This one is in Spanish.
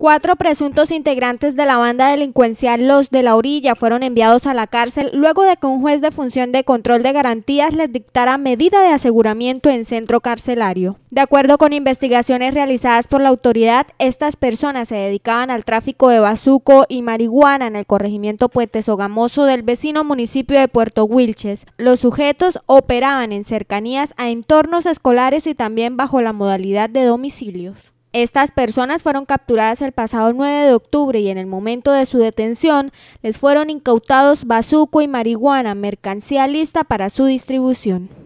Cuatro presuntos integrantes de la banda delincuencial Los de la Orilla fueron enviados a la cárcel luego de que un juez de función de control de garantías les dictara medida de aseguramiento en centro carcelario. De acuerdo con investigaciones realizadas por la autoridad, estas personas se dedicaban al tráfico de bazuco y marihuana en el corregimiento Puente Sogamoso del vecino municipio de Puerto Wilches. Los sujetos operaban en cercanías a entornos escolares y también bajo la modalidad de domicilios. Estas personas fueron capturadas el pasado 9 de octubre y en el momento de su detención les fueron incautados bazuco y marihuana, mercancía lista para su distribución.